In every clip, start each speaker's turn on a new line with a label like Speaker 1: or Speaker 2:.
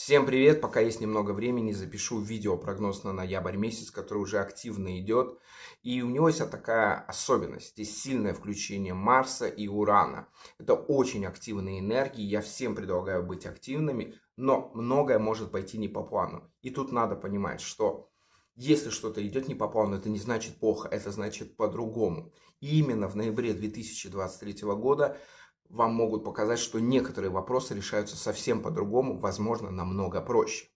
Speaker 1: Всем привет! Пока есть немного времени, запишу видео прогноз на ноябрь месяц, который уже активно идет. И у него есть такая особенность. Здесь сильное включение Марса и Урана. Это очень активные энергии. Я всем предлагаю быть активными, но многое может пойти не по плану. И тут надо понимать, что если что-то идет не по плану, это не значит плохо, это значит по-другому. И именно в ноябре 2023 года вам могут показать, что некоторые вопросы решаются совсем по-другому, возможно, намного проще.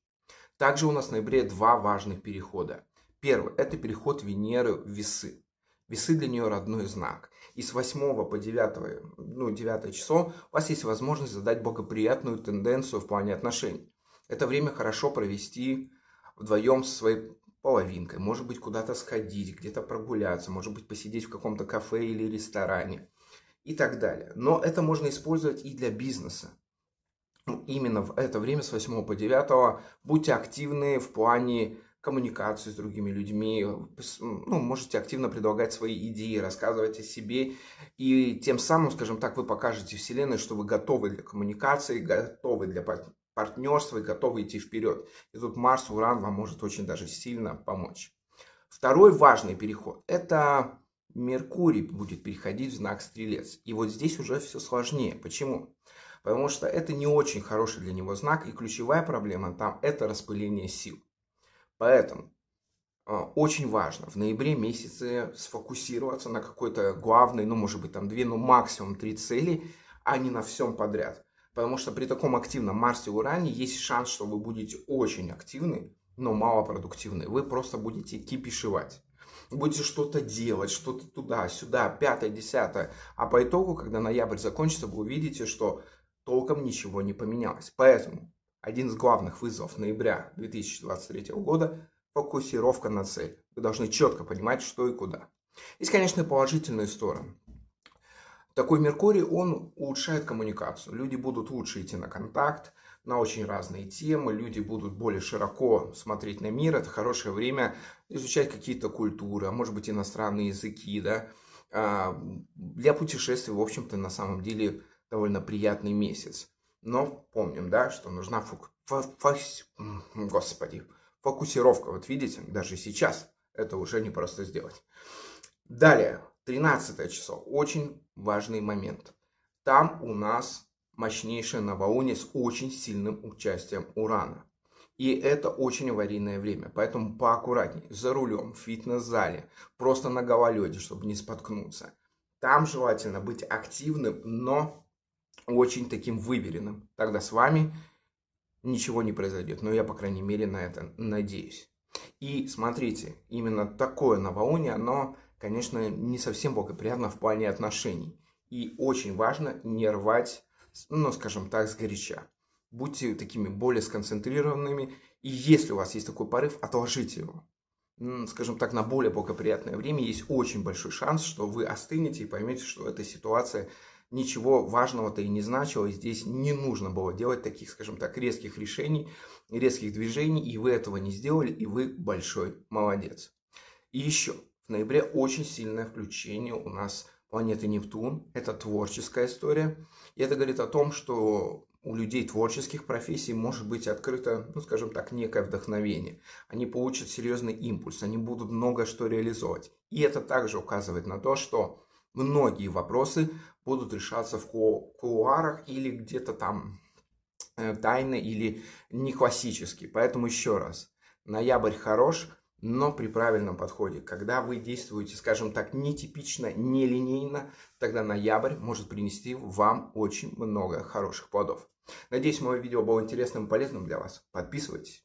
Speaker 1: Также у нас в ноябре два важных перехода. Первый – это переход Венеры в весы. Весы для нее родной знак. И с 8 по 9, ну, 9 число у вас есть возможность задать благоприятную тенденцию в плане отношений. Это время хорошо провести вдвоем со своей половинкой. Может быть, куда-то сходить, где-то прогуляться, может быть, посидеть в каком-то кафе или ресторане и так далее. Но это можно использовать и для бизнеса. Ну, именно в это время с 8 по 9 будьте активны в плане коммуникации с другими людьми, ну, можете активно предлагать свои идеи, рассказывать о себе, и тем самым, скажем так, вы покажете Вселенной, что вы готовы для коммуникации, готовы для партнерства и готовы идти вперед. И тут Марс, Уран вам может очень даже сильно помочь. Второй важный переход – это Меркурий будет переходить в знак Стрелец. И вот здесь уже все сложнее. Почему? Потому что это не очень хороший для него знак, и ключевая проблема там – это распыление сил. Поэтому а, очень важно в ноябре месяце сфокусироваться на какой-то главной, ну, может быть, там две, ну, максимум три цели, а не на всем подряд. Потому что при таком активном Марсе и Уране есть шанс, что вы будете очень активны, но малопродуктивны. Вы просто будете кипишевать будете что-то делать, что-то туда-сюда, пятое, десятое. А по итогу, когда ноябрь закончится, вы увидите, что толком ничего не поменялось. Поэтому один из главных вызовов ноября 2023 года – фокусировка на цель. Вы должны четко понимать, что и куда. Есть, конечно, положительные стороны. Такой Меркурий, он улучшает коммуникацию. Люди будут лучше идти на контакт, на очень разные темы, люди будут более широко смотреть на мир, это хорошее время изучать какие-то культуры, а может быть иностранные языки, да. А, для путешествий, в общем-то, на самом деле довольно приятный месяц. Но помним, да, что нужна фок... фокус... Господи, фокусировка. Вот видите, даже сейчас это уже не просто сделать. Далее, 13 число. Очень важный момент. Там у нас мощнейшая новолуние с очень сильным участием урана. И это очень аварийное время, поэтому поаккуратней. За рулем, в фитнес-зале, просто на гололеде, чтобы не споткнуться. Там желательно быть активным, но очень таким выверенным. Тогда с вами ничего не произойдет. Но я, по крайней мере, на это надеюсь. И смотрите, именно такое новолуние, оно, конечно, не совсем благоприятно в плане отношений. И очень важно не рвать ну, скажем так, сгоряча. Будьте такими более сконцентрированными, и если у вас есть такой порыв, отложите его. Скажем так, на более благоприятное время есть очень большой шанс, что вы остынете и поймете, что эта ситуация ничего важного-то и не значила. и здесь не нужно было делать таких, скажем так, резких решений, резких движений, и вы этого не сделали, и вы большой молодец. И еще, в ноябре очень сильное включение у нас планеты Нептун. Это творческая история. И это говорит о том, что у людей творческих профессий может быть открыто, ну, скажем так, некое вдохновение. Они получат серьезный импульс, они будут много что реализовать. И это также указывает на то, что многие вопросы будут решаться в ку кулуарах или где-то там э, тайно или не классически. Поэтому еще раз, ноябрь хорош, но при правильном подходе. Когда вы действуете, скажем так, нетипично, нелинейно, тогда ноябрь может принести вам очень много хороших плодов. Надеюсь, мое видео было интересным и полезным для вас. Подписывайтесь.